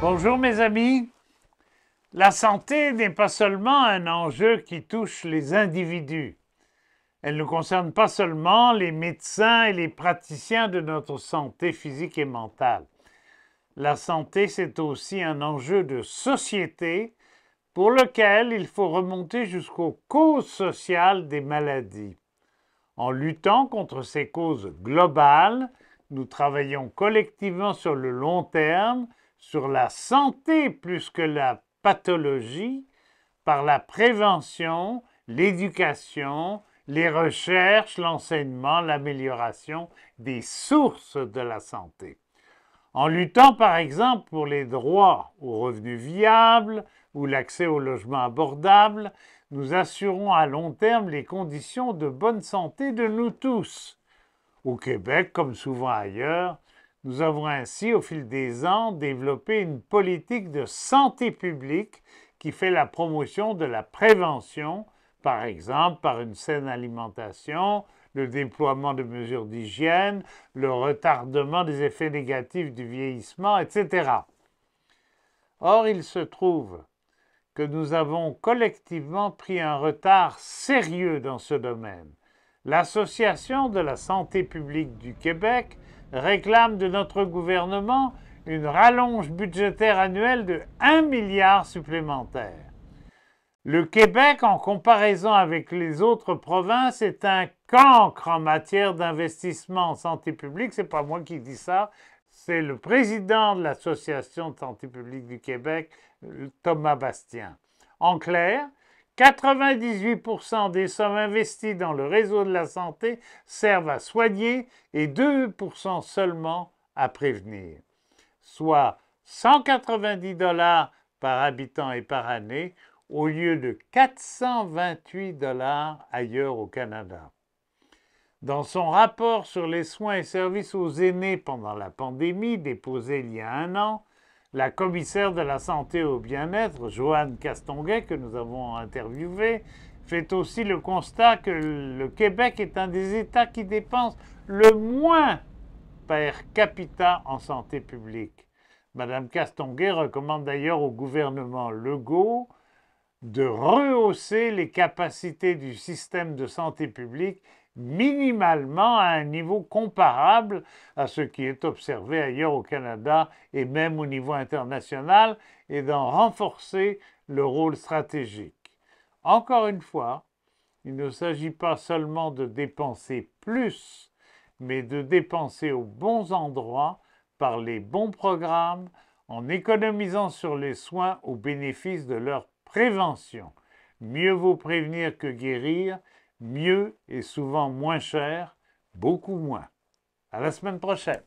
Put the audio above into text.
Bonjour mes amis. La santé n'est pas seulement un enjeu qui touche les individus. Elle ne concerne pas seulement les médecins et les praticiens de notre santé physique et mentale. La santé, c'est aussi un enjeu de société pour lequel il faut remonter jusqu'aux causes sociales des maladies. En luttant contre ces causes globales, nous travaillons collectivement sur le long terme sur la santé plus que la pathologie par la prévention, l'éducation, les recherches, l'enseignement, l'amélioration des sources de la santé. En luttant par exemple pour les droits aux revenus viables ou l'accès au logement abordable, nous assurons à long terme les conditions de bonne santé de nous tous. Au Québec, comme souvent ailleurs, nous avons ainsi, au fil des ans, développé une politique de santé publique qui fait la promotion de la prévention, par exemple par une saine alimentation, le déploiement de mesures d'hygiène, le retardement des effets négatifs du vieillissement, etc. Or, il se trouve que nous avons collectivement pris un retard sérieux dans ce domaine. L'Association de la santé publique du Québec réclame de notre gouvernement une rallonge budgétaire annuelle de 1 milliard supplémentaire. Le Québec, en comparaison avec les autres provinces, est un cancre en matière d'investissement en santé publique. n'est pas moi qui dis ça, c'est le président de l'Association de santé publique du Québec, Thomas Bastien. En clair, 98% des sommes investies dans le réseau de la santé servent à soigner et 2% seulement à prévenir, soit 190 dollars par habitant et par année au lieu de 428 dollars ailleurs au Canada. Dans son rapport sur les soins et services aux aînés pendant la pandémie déposé il y a un an, la commissaire de la santé au bien-être, Joanne Castonguet, que nous avons interviewée, fait aussi le constat que le Québec est un des États qui dépense le moins per capita en santé publique. Madame Castonguet recommande d'ailleurs au gouvernement Legault de rehausser les capacités du système de santé publique minimalement à un niveau comparable à ce qui est observé ailleurs au Canada et même au niveau international, et d'en renforcer le rôle stratégique. Encore une fois, il ne s'agit pas seulement de dépenser plus, mais de dépenser aux bons endroits, par les bons programmes, en économisant sur les soins au bénéfice de leur prévention. Mieux vaut prévenir que guérir, mieux et souvent moins cher, beaucoup moins. À la semaine prochaine.